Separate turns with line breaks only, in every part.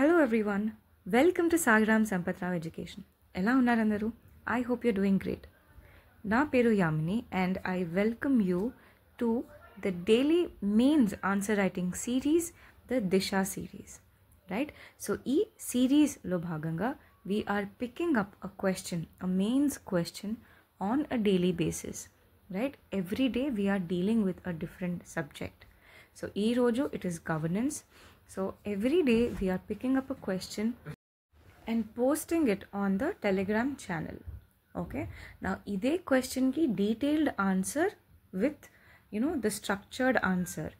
Hello everyone welcome to Sagaram Sampathrao education ఎలా ఉన్నారందరూ I hope you doing great నా పేరు Yamini and I welcome you to the daily mains answer writing series the Disha series right so ఈ సిరీస్లో భాగంగా we are picking up a question a mains question on a daily basis right every day we are dealing with a different subject so ఈరోజు it is governance so every day we are picking up a question and posting it on the Telegram channel. Okay. Now, ide question ki detailed answer with you know the structured answer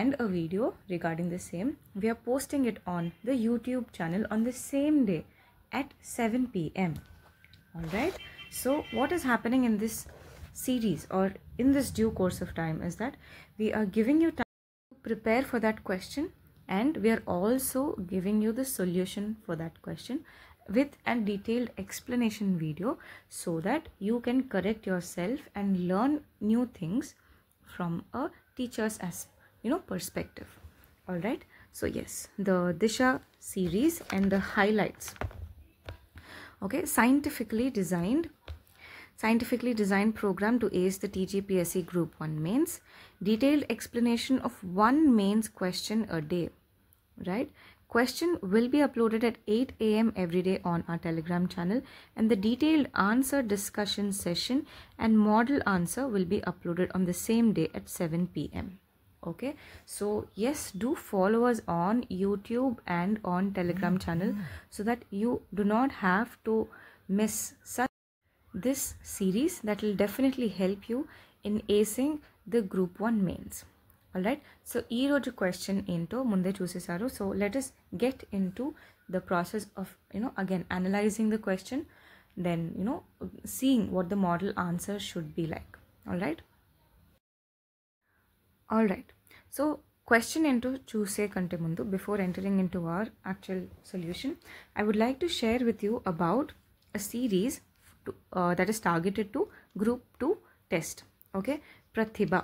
and a video regarding the same. We are posting it on the YouTube channel on the same day at 7 p.m. Alright. So what is happening in this series or in this due course of time is that we are giving you time to prepare for that question and we are also giving you the solution for that question with a detailed explanation video so that you can correct yourself and learn new things from a teacher's as you know perspective all right so yes the disha series and the highlights okay scientifically designed scientifically designed program to ace the TGPSC Group 1 mains, detailed explanation of one mains question a day, right question will be uploaded at 8 a.m. every day on our telegram channel and the detailed answer discussion session and model answer will be uploaded on the same day at 7 p.m. okay so yes do follow us on youtube and on telegram hmm. channel so that you do not have to miss such this series that will definitely help you in acing the group 1 mains alright so erode question into munde chusesaru so let us get into the process of you know again analyzing the question then you know seeing what the model answer should be like alright alright so question into choose kante mundu before entering into our actual solution I would like to share with you about a series uh, that is targeted to group to test okay Prathiba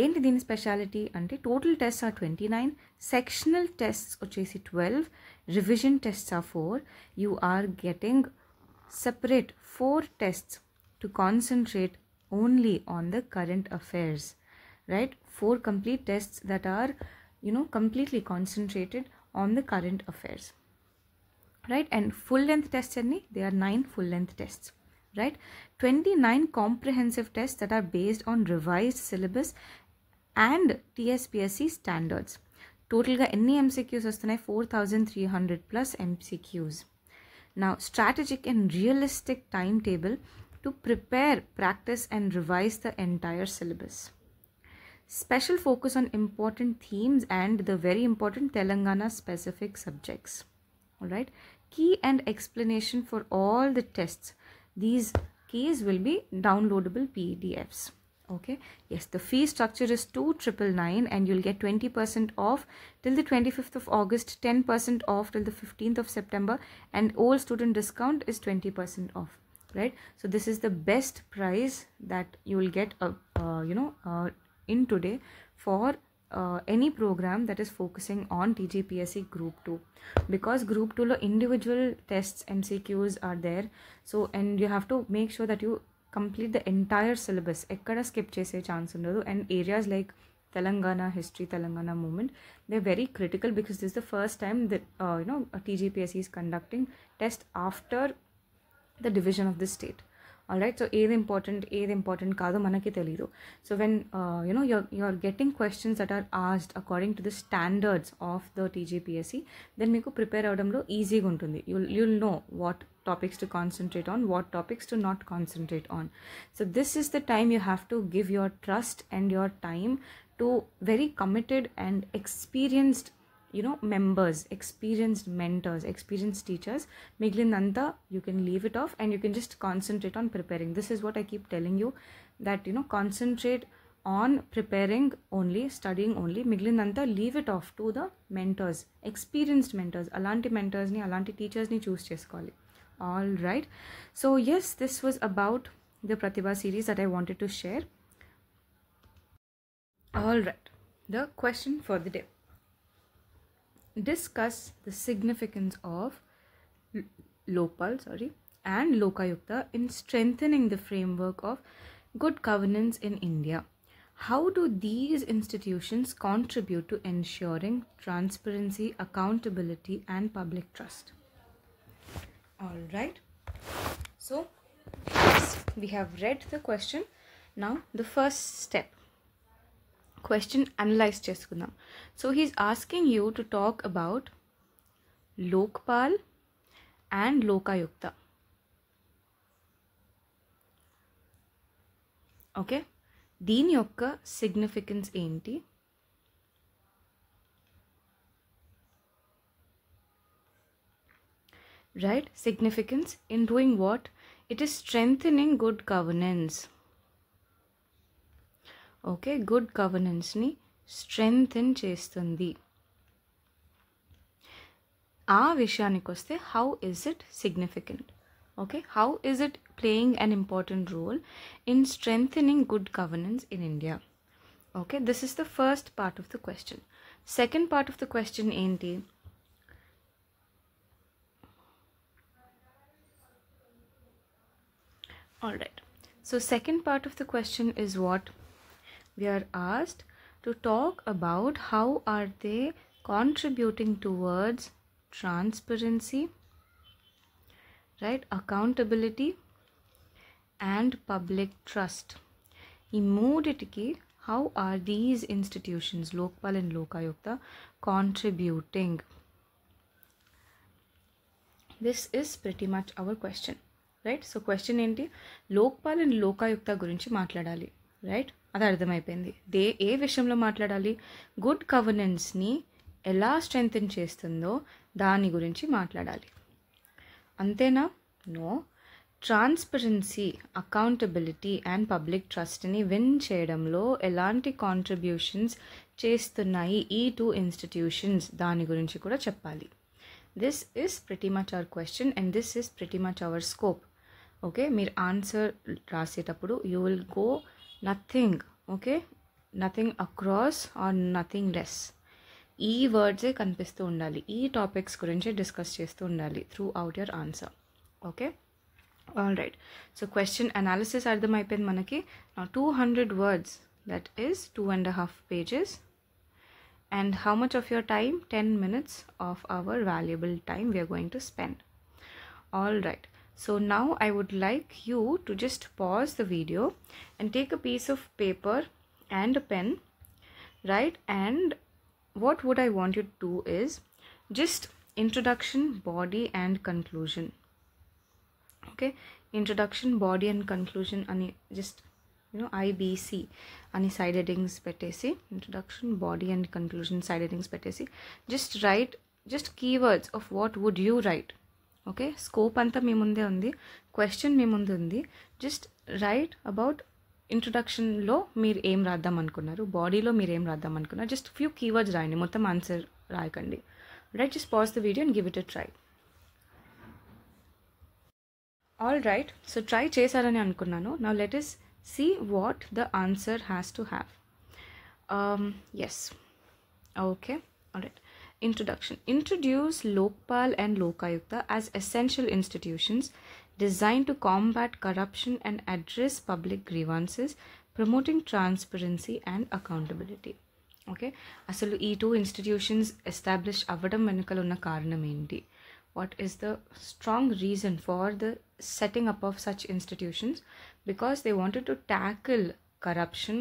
ఏంటి దీని speciality అంటే total test are twenty nine sectional tests వచ్చేసి twelve revision tests are four you are getting separate four tests to concentrate only on the current affairs right four complete tests that are you know completely concentrated on the current affairs right and full length tests any There are nine full length tests right 29 comprehensive tests that are based on revised syllabus and TSPSC standards టోటల్గా ఎన్ని MCQs వస్తున్నాయి four thousand three hundred plus MCQs నా strategic and realistic time table to prepare practice and revise the entire syllabus special focus on important themes and the very important Telangana specific subjects right key and explanation for all the tests these keys will be downloadable pdfs okay yes the fee structure is 2999 and you'll get 20% off till the 25th of august 10% off till the 15th of september and all student discount is 20% off right so this is the best price that you will get uh, uh you know uh, in today for uh, any program that is focusing on TGPSE Group 2 because Group 2 individual tests MCQs are there so and you have to make sure that you complete the entire syllabus. Ekkada skip chese chance undadu and areas like Telangana history, Telangana movement, they're very critical because this is the first time that uh, you know TGPSC is conducting test after the division of the state. Right so ఏది important ఏది important కాదో మనకి తెలియదు so when you know your are getting questions that are asked according to the standards of the TGPSC then మీకు prepare అవడంలో ఈజీగా ఉంటుంది you'll you'll know what topics to concentrate on what topics to not concentrate on so this is the time you have to give your trust and your time to very committed and experienced you know members experienced mentors experienced teachers miglinanta you can leave it off and you can just concentrate on preparing this is what i keep telling you that you know concentrate on preparing only studying only miglinanta leave it off to the mentors experienced mentors alanti mentors ni alanti teachers ni choose చేసుకోవాలి all right so yes this was about the pratibha series that i wanted to share all right the question for the day discuss the significance of Lopal sorry, and Lokayukta in strengthening the framework of good governance in India. How do these institutions contribute to ensuring transparency, accountability, and public trust? All right. So, yes, we have read the question. Now, the first step question analyze చేసుకుందాం so he's asking you to talk about Lokpal and Lokayukta okay దీని యొక్క significance ఏంటి right significance in doing what it is strength good governance okay good గవర్నెన్స్ని strengthen చేస్తుంది ఆ విషయానికి వస్తే how is it significant okay how is it playing an important role in strengthening good governance in India okay this is the first part of the question second part of the question ఏంటి All right. So second part of the question is what we are asked to talk about how are they contributing towards transparency right accountability and public trust In immediately how are these institutions lokpal and lokayukta contributing this is pretty much our question right so question the lokpal and lokayukta gurinchi matladali right అది అర్థమైపోయింది they ఏ విషయంలో మాట్లాడాలి good గవర్నెన్స్ని ఎలా strengthen చేస్తుందో దాని గురించి మాట్లాడాలి అంతేనా no transparency accountability and public ట్రస్ట్ని విన్ చేయడంలో ఎలాంటి కాంట్రిబ్యూషన్స్ చేస్తున్నాయి ఈ టూ ఇన్స్టిట్యూషన్స్ దాని గురించి కూడా చెప్పాలి this is pretty much our question and this is pretty much our scope okay మీరు ఆన్సర్ రాసేటప్పుడు you will go nothing okay nothing across or nothing less e words kanipistu undali e topics gurinche discuss chestu undali throughout your answer okay all right so question analysis are ardham ayipindi manaki now 200 words that is two and a half pages and how much of your time 10 minutes of our valuable time we are going to spend all right so now I would like you to just pause the video and take a piece of paper and a pen, right? And what would I want you to do is just introduction, body and conclusion. Okay, introduction, body and conclusion and just you know IBC Any side headings petesi introduction body and conclusion side headings petesi just write just keywords of what would you write okay scope అంతా మీ ముందే ఉంది question మీ ముందు ఉంది just write about ఇంట్రొడక్షన్లో మీరు ఏం రాద్దాం అనుకున్నారు బాడీలో మీరు ఏం రాద్దాం అనుకున్నారు జస్ట్ ఫ్యూ కీవర్డ్స్ రాయండి మొత్తం ఆన్సర్ రాయకండి right just pause the video and give it a try all right so try చేశారని అనుకున్నాను నా let us see what the answer has to have yes okay all right Introduction Introduce Lokpal and Lokayukta as essential institutions designed to combat corruption and address public grievances, promoting transparency and accountability. Okay అసలు ఈ two institutions establish అవ్వడం వెనుకలు ఉన్న కారణం ఏంటి what is the strong reason for the setting up of such institutions because they wanted to tackle corruption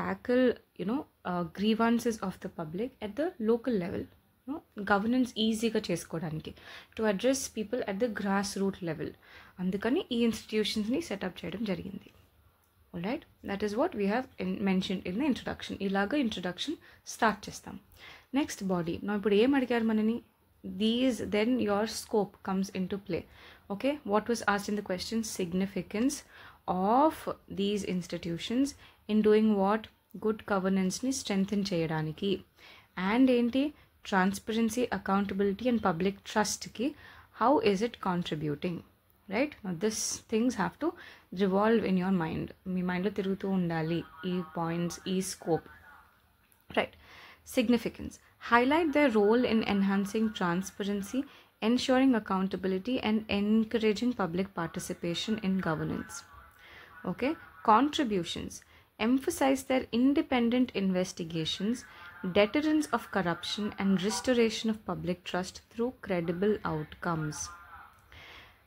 tackle you know uh, grievances of the public at the local level governance ఈజీగా చేసుకోవడానికి to address people at the grass root level అందుకని ఈ ఇన్స్టిట్యూషన్స్ని setup చేయడం జరిగింది right that is what we have mention in the introduction ఇలాగ introduction start చేస్తాం next body నా ఇప్పుడు ఏం అడిగారు మనని these then your scope comes in to play okay what was asked in the question significance of these institutions in doing what good గవర్నెన్స్ని strengthen చేయడానికి and ఏంటి transparency, accountability and public trust Key: how is it contributing? Right? Now, this things have to revolve in your mind. Me mind lo tirutu undali, e points, e scope. Right? Significance. Highlight their role in enhancing transparency, ensuring accountability and encouraging public participation in governance. Okay? Contributions. Emphasize their independent investigations deterrence of corruption, and restoration of public trust through credible outcomes.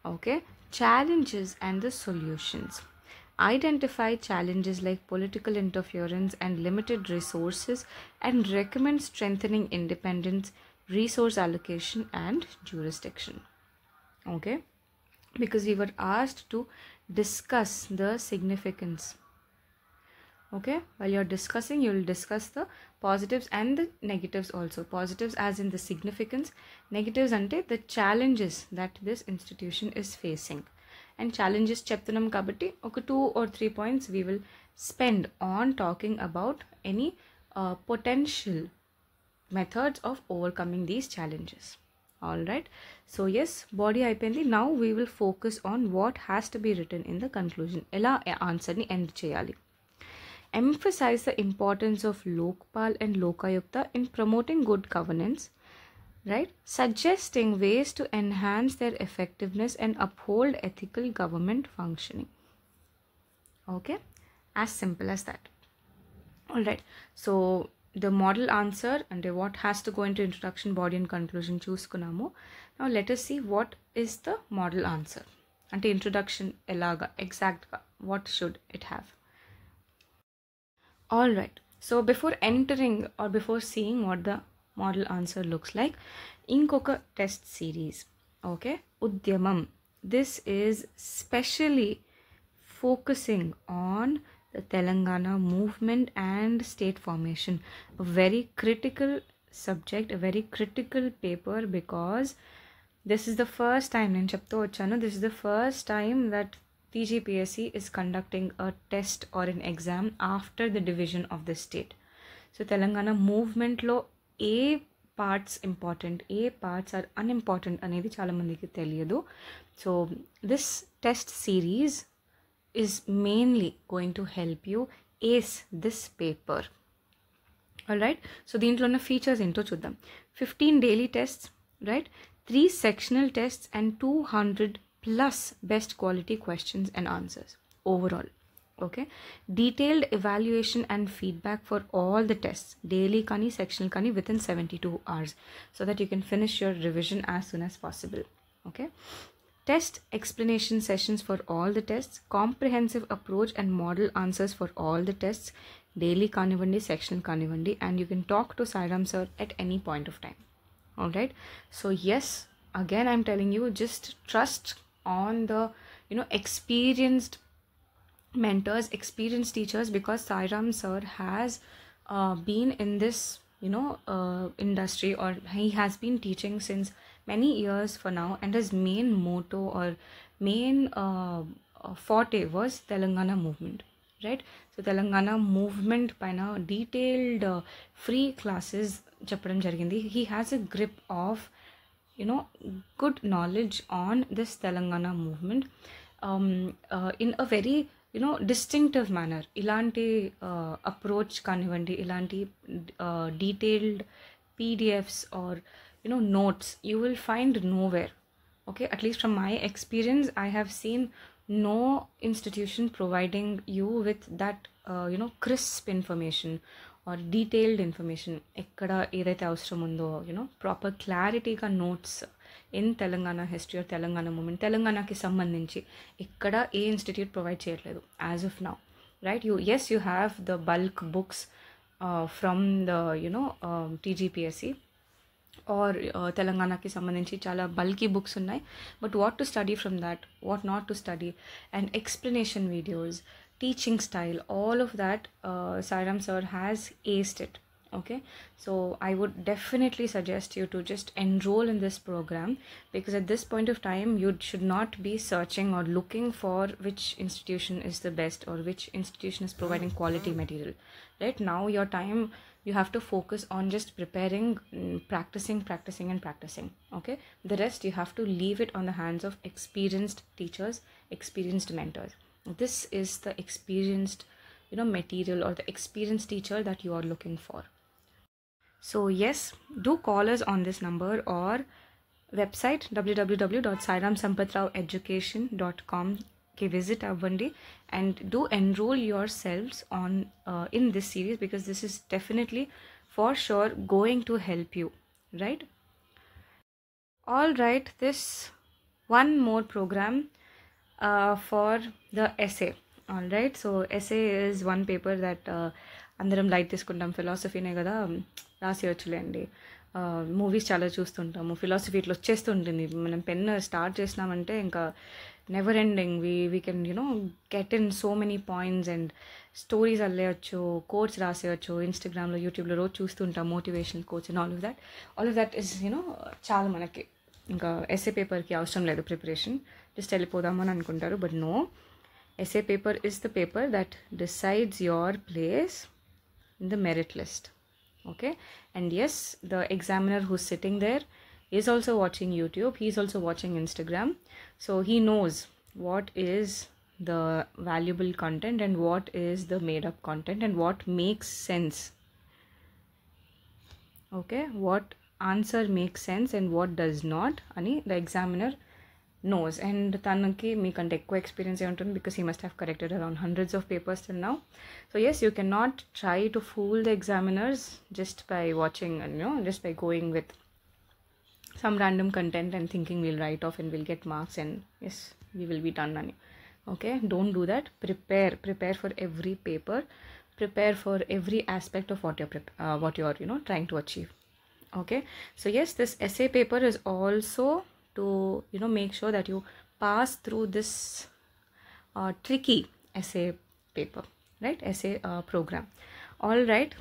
Okay, challenges and the solutions. Identify challenges like political interference and limited resources and recommend strengthening independence, resource allocation, and jurisdiction. Okay, because we were asked to discuss the significance okay while you're discussing you'll discuss the positives and the negatives also positives as in the significance negatives ante the challenges that this institution is facing and challenges చెప్తున్నాం కాబట్టి Okay, two or three points we will spend on talking about any uh, potential methods of overcoming these challenges all right so yes body అయిపోయింది now we will focus on what has to be written in the conclusion answer ni end cheyali emphasize the importance of Lokpal and Lokayukta in promoting good governance, right? Suggesting ways to enhance their effectiveness and uphold ethical government functioning. Okay, as simple as that. All right, so the model answer and what has to go into introduction, body and conclusion, choose Kunamo. Now let us see what is the model answer. And the introduction, elaga, exact, what should it have? all right so before entering or before seeing what the model answer looks like inkoka test series okay udyamam this is specially focusing on the telangana movement and state formation a very critical subject a very critical paper because this is the first time in chapter this is the first time that TGPSC is conducting a test or an exam after the division of the state. So Telangana movement law A parts important, A parts are unimportant. So this test series is mainly going to help you ace this paper. Alright, so the internal features into chuddam. 15 daily tests, right? 3 sectional tests and 200 plus best quality questions and answers overall okay detailed evaluation and feedback for all the tests daily kani sectional kani within 72 hours so that you can finish your revision as soon as possible okay test explanation sessions for all the tests comprehensive approach and model answers for all the tests daily carnivandi sectional carnivandi and you can talk to sairam sir at any point of time all right so yes again i'm telling you just trust on the you know experienced mentors experienced teachers because sairam sir has uh, been in this you know uh, industry or he has been teaching since many years for now and his main motto or main uh, uh forte was telangana movement right so telangana movement now detailed uh, free classes చెప్పడం జరిగింది he has a grip of you know good knowledge on this telangana movement um, uh, in a very you know distinctive manner ilanti uh, approach kanivandi ilanti uh, detailed pdfs or you know notes you will find nowhere okay at least from my experience i have seen no institution providing you with that uh, you know crisp information और detail information एक्त अवसर you know proper clarity notes in Telangana history और Telangana moment Telanga की संबंधी इकड़ ये institute provides as of now right you yes you have the bulk books from the you know TGPSC और तेलंगा की संबंधी चाला bulky books uh but what study from that what not study and explanation videos teaching style all of that uh, Sairam sir has aced it okay so i would definitely suggest you to just enroll in this program because at this point of time you should not be searching or looking for which institution is the best or which institution is providing quality material right now your time you have to focus on just preparing mm, practicing practicing and practicing okay the rest you have to leave it on the hands of experienced teachers experienced mentors this is the experienced you know material or the experienced teacher that you are looking for so yes do call us on this number or website www.sairamsampatraoeducation.com okay visit our one day and do enroll yourselves on uh, in this series because this is definitely for sure going to help you right all right this one more program Uh, for the essay all right so essay is one paper that uh, అందరం light తీసుకుంటాం ఫిలాసఫీనే కదా um, రాసేయచ్చులేండి movies uh, చాలా చూస్తుంటాము philosophy ఇట్లా వచ్చేస్తుంటుంది మనం pen start చేసినామంటే ఇంకా never ending we we can you know get in so many points and stories అల్లేయచ్చు కోర్స్ రాసేయచ్చు ఇన్స్టాగ్రామ్లో యూట్యూబ్లో రోజు చూస్తుంటాం motivation coach and all of that all of that is you know చాలా మనకి ఇంకా ఎస్ఏ పేపర్కి అవసరం లేదు ప్రిపరేషన్ just వెళ్ళిపోదాము అని అనుకుంటారు but no. Essay paper is the paper that decides your place in the merit list. okay and yes the examiner who's sitting there is also watching youtube he's also watching instagram so he knows what is the valuable content and what is the made up content and what makes sense okay what answer makes sense and what does not ani the examiner knows and tanaki me అంటే ఎక్కువ experience ఉంటుంది because he must have corrected around hundreds of papers till now so yes you cannot try to fool the examiners just by watching and you know just by going with some random content and thinking we'll write off and we'll get marks and yes we will be done nani okay don't do that prepare prepare for every paper prepare for every aspect of what you're uh, what you're you know trying to achieve okay so yes this essay paper is also to you know make sure that you pass through this uh, tricky essay paper right essay uh, program all right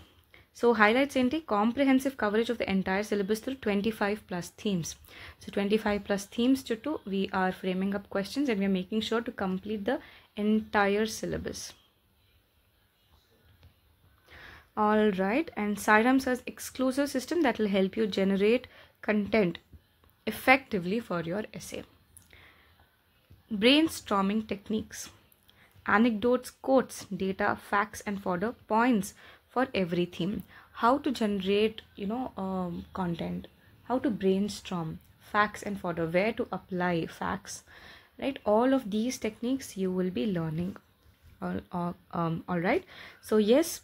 so highlights intake comprehensive coverage of the entire syllabus through 25 plus themes so 25 plus themes to we are framing up questions and we are making sure to complete the entire syllabus all right and sidearms says exclusive system that will help you generate content effectively for your essay. Brainstorming techniques anecdotes, quotes, data, facts, and fodder points for every theme. How to generate, you know, um, content. How to brainstorm facts and fodder. Where to apply facts, right? All of these techniques you will be learning. All, all, um, all right. So yes,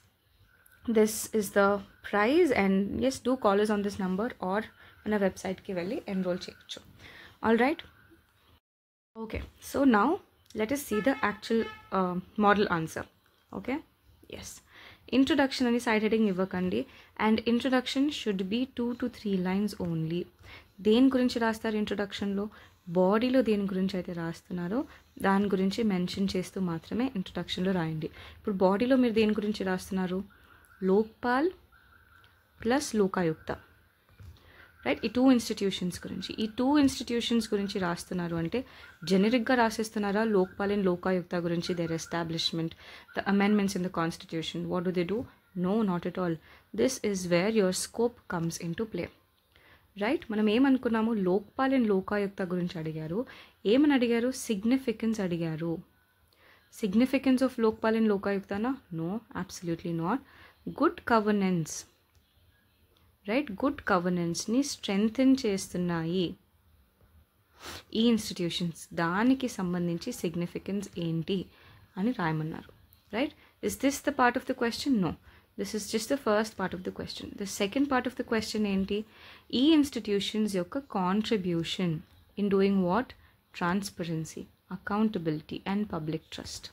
this is the prize, and yes, do call us on this number or మన వెబ్సైట్కి వెళ్ళి enroll చేయొచ్చు all right okay so now let us see the actual model answer okay yes introduction అని side heading ఇవ్వకండి and introduction should be two to three lines only దేని గురించి రాస్తారు ఇంట్రొడక్షన్లో బాడీలో దేని గురించి అయితే రాస్తున్నారో దాని గురించి మెన్షన్ చేస్తూ మాత్రమే ఇంట్రొడక్షన్లో రాయండి ఇప్పుడు బాడీలో మీరు దేని గురించి రాస్తున్నారు లోక్పాల్ ప్లస్ లోకాయుక్త రైట్ ఈ టూ ఇన్స్టిట్యూషన్స్ గురించి ఈ టూ ఇన్స్టిట్యూషన్స్ గురించి రాస్తున్నారు అంటే జెనరిక్గా రాసేస్తున్నారా లోక్పాల్ అండ్ లోకాయుక్త గురించి their establishment the amendments in the constitution what do they do no not at all this is where your scope comes in to play right మనం ఏమనుకున్నాము లోక్పాల్ అండ్ లోకాయుక్త గురించి అడిగారు ఏమని అడిగారు సిగ్నిఫికెన్స్ అడిగారు సిగ్నిఫికెన్స్ ఆఫ్ లోక్పాల్ అండ్ లోకాయుక్తనా no absolutely not good governance right good గవర్నెన్స్ని strengthen చేస్తున్నాయి ఈ ఇన్స్టిట్యూషన్స్ దానికి సంబంధించి సిగ్నిఫికెన్స్ ఏంటి అని రాయమన్నారు right is this the part of the question no this is just the first part of the question the second part of the question ఏంటి ఈ ఇన్స్టిట్యూషన్స్ యొక్క contribution in doing what transparency accountability and public trust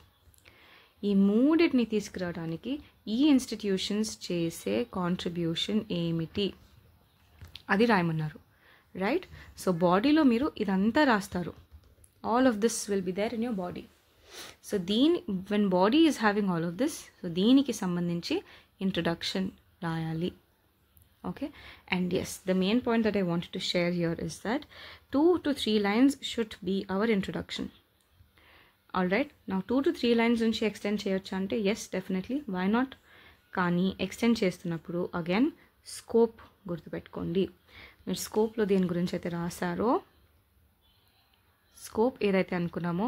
ఈ మూడింటిని తీసుకురావడానికి ఈ institutions చేసే contribution ఏమిటి అది రాయమన్నారు రైట్ సో బాడీలో మీరు ఇదంతా రాస్తారు all of this will be there in your body so దీని when body is having all of this so దీనికి సంబంధించి ఇంట్రడక్షన్ రాయాలి okay and yes the main point that I want to share your is that two to three lines should be our introduction all right నా two to three lines నుంచి extend చేయొచ్చు అంటే yes definitely why not కానీ extend చేస్తున్నప్పుడు again scope గుర్తుపెట్టుకోండి మీరు స్కోప్లో దేని గురించి అయితే రాశారో స్కోప్ ఏదైతే అనుకున్నామో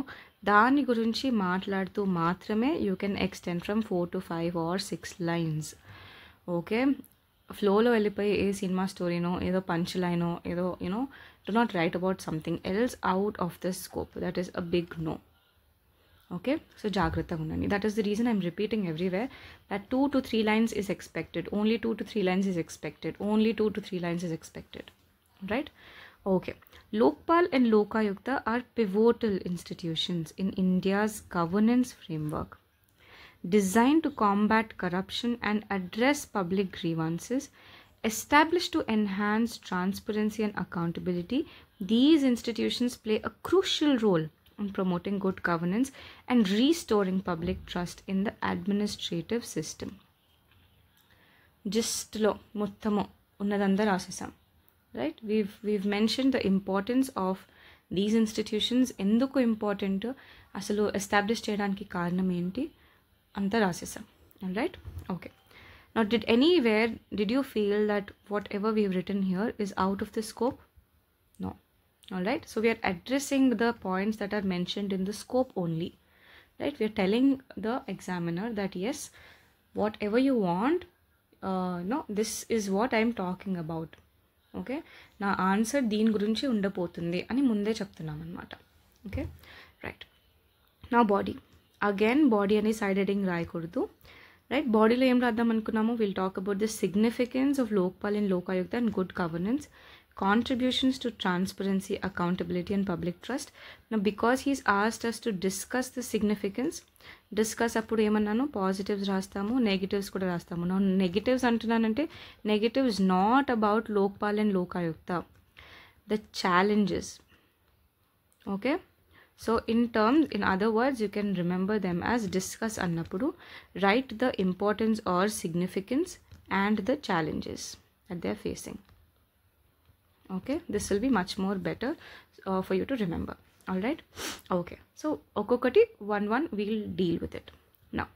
దాని గురించి మాట్లాడుతూ మాత్రమే you can extend from four to five or six lines okay ఫ్లోలో వెళ్ళిపోయి ఏ సినిమా స్టోరీనో ఏదో పంచ్ లైనో ఏదో you know do not write about something else out of the scope that is a big no okay so jagrata gunani that is the reason i'm repeating everywhere that 2 to 3 lines is expected only 2 to 3 lines is expected only 2 to 3 lines is expected right okay lokpal and lokayukta are pivotal institutions in india's governance framework designed to combat corruption and address public grievances established to enhance transparency and accountability these institutions play a crucial role on promoting good governance and restoring public trust in the administrative system. జస్ట్లో మొత్తము ఉన్నదంతా రాసేసాం right we've we've mention the importance of these institutions ఎందుకు important అసలు establish చేయడానికి కారణం ఏంటి అంతా రాసేసాం right okay not did where did you feel that whatever we've written here is out of the scope all right so we are addressing the points that are mentioned in the scope only right we are telling the examiner that yes whatever you want uh no this is what i am talking about okay Now answer deen gurinchi undipothundi ani munde cheptunnam anamata okay right now body again body ani side heading raikurdu right body lo em raddam anukunamo we'll talk about the significance of lokpal in lokayukta and good governance contributions to transparency, accountability and public trust Now, because he's asked us to discuss the significance, discuss అప్పుడు ఏమన్నాను positives రాస్తాము negatives కూడా రాస్తాము నా negatives అంటున్నానంటే negatives not about Lokpal and Lokayukta the challenges okay so in terms in other words you can remember them as discuss అన్నప్పుడు right the importance or significance and the challenges at they facing okay this will be much more better uh, for you to remember all right okay so okokati one one we'll deal with it now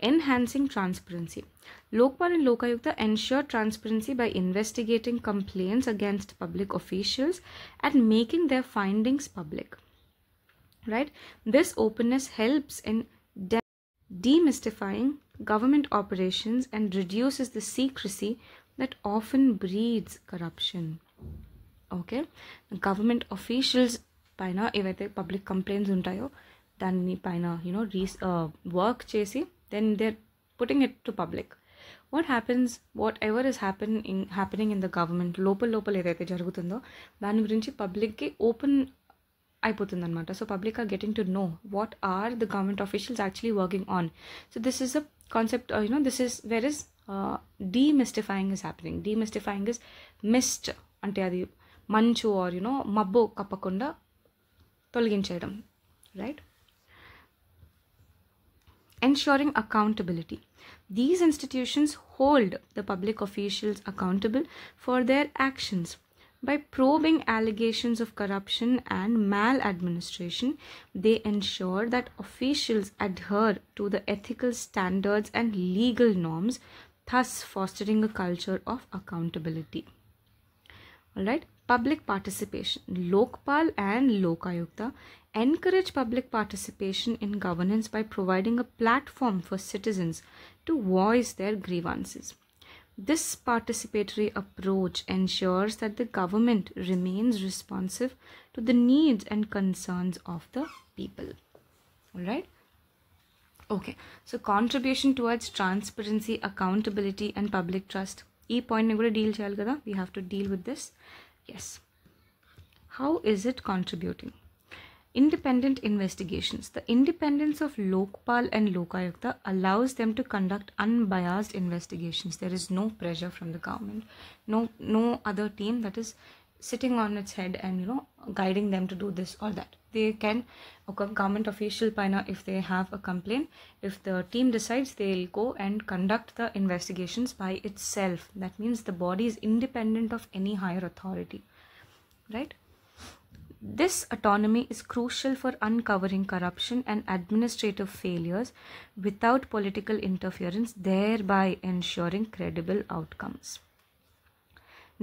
enhancing transparency lokpal and lokayukta ensure transparency by investigating complaints against public officials and making their findings public right this openness helps in de demystifying government operations and reduces the secrecy that often breeds corruption okay government officials పైన ఏవైతే public complaints ఉంటాయో దాన్ని పైన you know research work చేసి then there putting it to public what happens whatever is happen in happening in the government లోపల లోపల ఏదైతే జరుగుతుందో దాని గురించి పబ్లిక్కి ఓపెన్ అయిపోతుందన్నమాట so public are getting to know what are the government officials actually working on so this is a concept you know this is where is demystifying is happening demystifying is mist అంటే అది Manchu you know, you know kapakunda, కప్పకుండా తొలగించేయడం right? ensuring accountability. These institutions hold the public officials accountable for their actions. By probing allegations of corruption and maladministration, they ensure that officials adhere to the ethical standards and legal norms, thus fostering a culture of accountability. All right. Public participation. Lokpal and Lokayukta encourage public participation in governance by providing a platform for citizens to voice their grievances. This participatory approach ensures that the government remains responsive to the needs and concerns of the people. Alright? Okay, so contribution towards transparency, accountability, and public trust. E point deal we have to deal with this. Yes. How is it contributing? Independent investigations. The independence of Lokpal and Lokayukta allows them to conduct unbiased investigations. There is no pressure from the government, no, no other team that is sitting on its head and you know guiding them to do this or that they can a government official pina if they have a complaint if the team decides they'll go and conduct the investigations by itself that means the body is independent of any higher authority right this autonomy is crucial for uncovering corruption and administrative failures without political interference thereby ensuring credible outcomes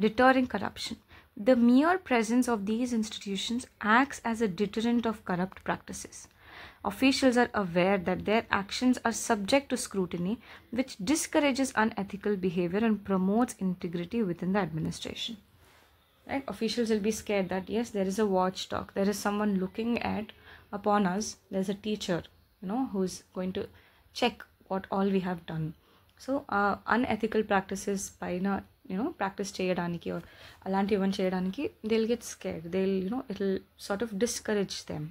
deterring corruption the mere presence of these institutions acts as a deterrent of corrupt practices. Officials are aware that their actions are subject to scrutiny, which discourages unethical behavior and promotes integrity within the administration. Right? Officials will be scared that yes, there is a watchdog, there is someone looking at upon us, there's a teacher, you know, who's going to check what all we have done. So, uh, unethical practices by you know, you know practice cheyadaniki or alanti even cheyadaniki they'll get scared they'll you know it'll sort of discourage them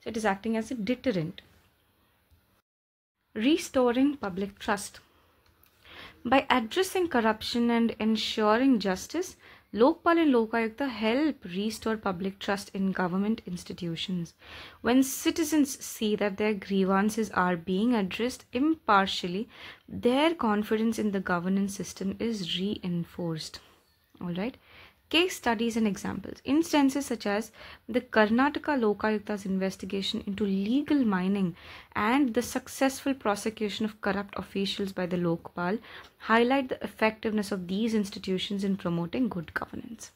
so it is acting as a deterrent restoring public trust by addressing corruption and ensuring justice Lokpal and Lokayukta help restore public trust in government institutions. When citizens see that their grievances are being addressed impartially, their confidence in the governance system is reinforced. All right. Case studies and examples. Instances such as the Karnataka Lokayukta's investigation into legal mining and the successful prosecution of corrupt officials by the Lokpal highlight the effectiveness of these institutions in promoting good governance.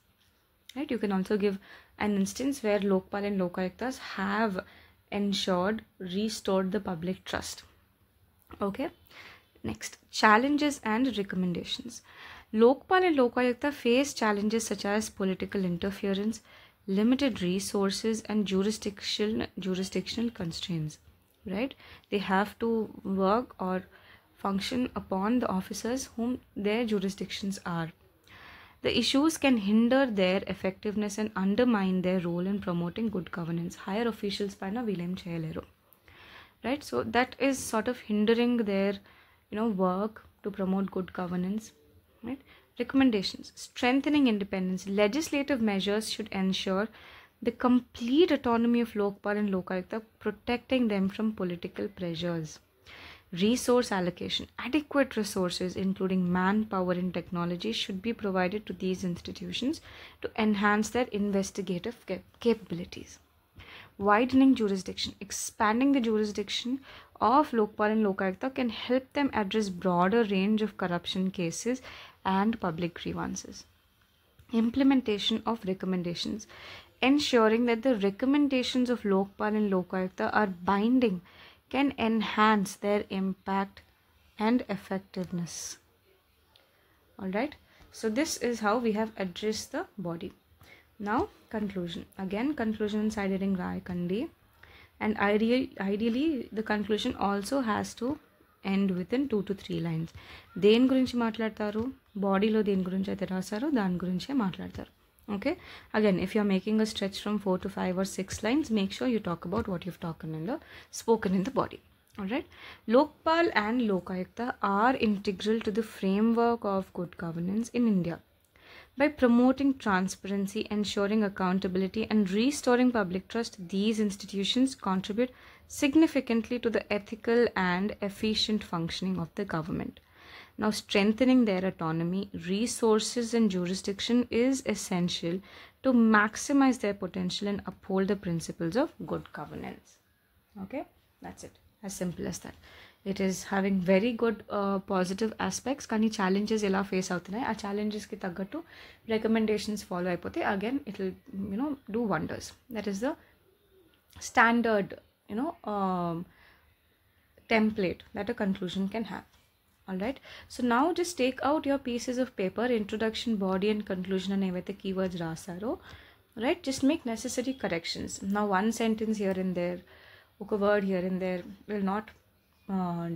Right? You can also give an instance where Lokpal and Lokayuktas have ensured, restored the public trust. Okay, next challenges and recommendations. Lokpal and Lokayukta face challenges such as political interference, limited resources, and jurisdictional jurisdictional constraints. Right? They have to work or function upon the officers whom their jurisdictions are. The issues can hinder their effectiveness and undermine their role in promoting good governance. Higher officials by William Chaelero. Right? So that is sort of hindering their you know work to promote good governance Right? Recommendations Strengthening independence. Legislative measures should ensure the complete autonomy of Lokpal and Lokayukta, protecting them from political pressures. Resource allocation. Adequate resources, including manpower and technology, should be provided to these institutions to enhance their investigative cap capabilities. Widening jurisdiction. Expanding the jurisdiction of Lokpal and Lokayukta can help them address broader range of corruption cases and public grievances. Implementation of recommendations ensuring that the recommendations of Lokpal and Lokayukta are binding can enhance their impact and effectiveness. Alright, so this is how we have addressed the body. Now, conclusion. Again, conclusion in Sidering Rai Kandi and ideally ideally the conclusion also has to end within two to three lines then gurinchi maatladtaru body lo den gurinchi aithe rasaro dan gurinche maatladtaru okay again if you are making a stretch from four to five or six lines make sure you talk about what you've talked in the spoken in the body all right lokpal and lokayukta are integral to the framework of good governance in india by promoting transparency, ensuring accountability, and restoring public trust, these institutions contribute significantly to the ethical and efficient functioning of the government. Now, strengthening their autonomy, resources, and jurisdiction is essential to maximize their potential and uphold the principles of good governance. Okay, that's it. As simple as that. It is having very good positive aspects కానీ challenges ఎలా face అవుతున్నాయి ఆ ఛాలెంజెస్కి తగ్గట్టు recommendations follow అయిపోతే again it will you know do wonders that is the standard you know template that a conclusion can have alright so now just take out your pieces of paper introduction body and conclusion and the keywords rasaro right just make necessary corrections now one sentence here and there okay word here and there will not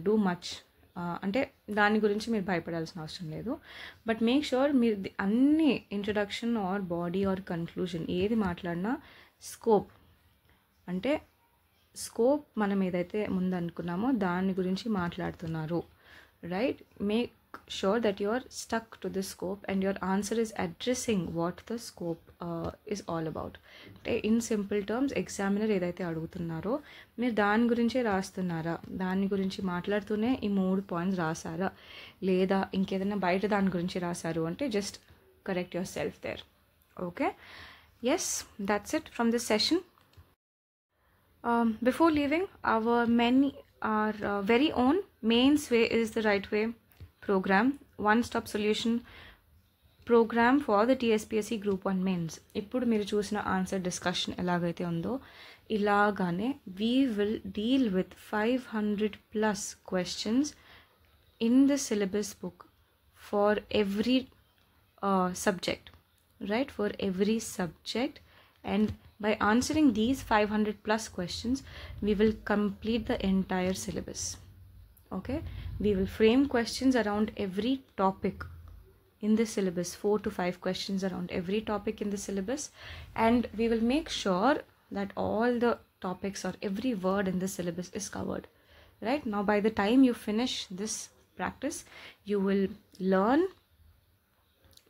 do much అంటే దాని గురించి మీరు భయపడాల్సిన అవసరం లేదు but make sure మీరు అన్ని introduction or body or conclusion ఏది మాట్లాడినా స్కోప్ అంటే స్కోప్ మనం ఏదైతే ముందనుకున్నామో దాని గురించి మాట్లాడుతున్నారు right make sure that you're stuck to the scope and your answer is addressing what the scope uh, is all about అంటే ఇన్ సింపుల్ టర్మ్స్ ఎగ్జామినర్ ఏదైతే అడుగుతున్నారో మీరు దాని గురించే రాస్తున్నారా దాని గురించి మాట్లాడుతూనే ఈ మూడు పాయింట్స్ రాసారా లేదా ఇంకేదైనా బయట దాని గురించి రాశారు అంటే just correct yourself there okay yes that's it from this session before leaving our many are uh, very own mains way is the right program one stop solution program for the tspsc group 1 mains ippudu meeru chusina answer discussion ondo. undo ilagane we will deal with 500 plus questions in the syllabus book for every uh, subject right for every subject and by answering these 500 plus questions we will complete the entire syllabus okay we will frame questions around every topic in the syllabus four to five questions around every topic in the syllabus and we will make sure that all the topics or every word in the syllabus is covered right now by the time you finish this practice you will learn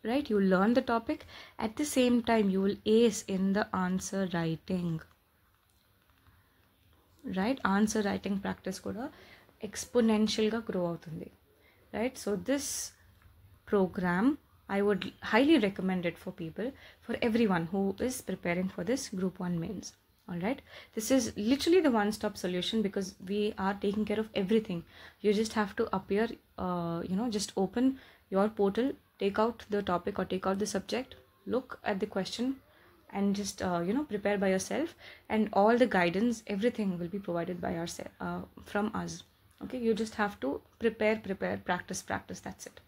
right you learn the topic at the same time you will ace in the answer writing right answer writing practice kuda Exponential ఎక్స్పోనెన్షియల్గా grow అవుతుంది right? So this program I would highly recommend it for people, for everyone who is preparing for this group 1 mains. Alright, this is literally the one stop solution because we are taking care of everything. You just have to appear, uh, you know, just open your portal, take out the topic or take out the subject, look at the question, and just, uh, you know, prepare by yourself. And all the guidance, everything will be provided by our uh, from us okay you just have to prepare prepare practice practice that's it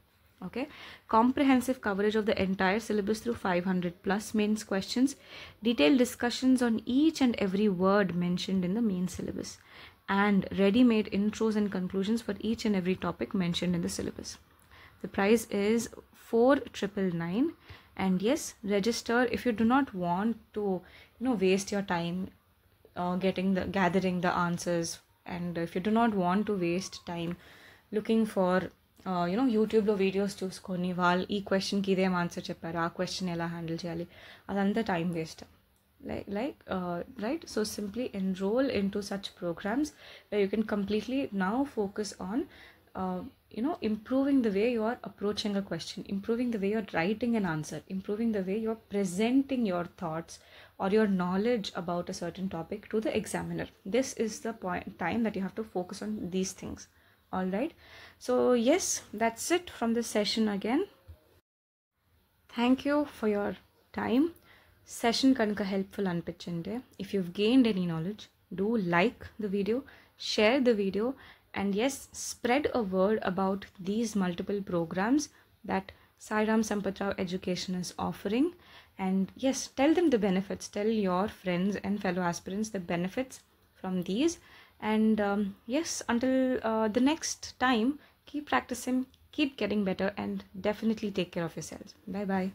okay comprehensive coverage of the entire syllabus through 500 plus mains questions detailed discussions on each and every word mentioned in the main syllabus and ready-made intros and conclusions for each and every topic mentioned in the syllabus the price is 4999 and yes register if you do not want to you know waste your time uh, getting the gathering the answers and if you do not want to waste time looking for you know యూట్యూబ్లో videos చూసుకొని వాళ్ళు ఈ క్వశ్చన్కి ఇదేం answer చెప్పారు ఆ question ఎలా handle చేయాలి అదంతా time waste like like right so simply enrol in to such programmes you can completely now focus on Uh, you know improving the way you are approaching a question improving the way you're writing an answer improving the way you're presenting your thoughts or your knowledge about a certain topic to the examiner this is the point time that you have to focus on these things all right so yes that's it from this session again thank you for your time session kanka helpful unpitchende if you've gained any knowledge do like the video share the video and yes spread a word about these multiple programs that Sairam Sampatrao Education is offering and yes tell them the benefits tell your friends and fellow aspirants the benefits from these and um, yes until uh, the next time keep practicing keep getting better and definitely take care of yourselves bye bye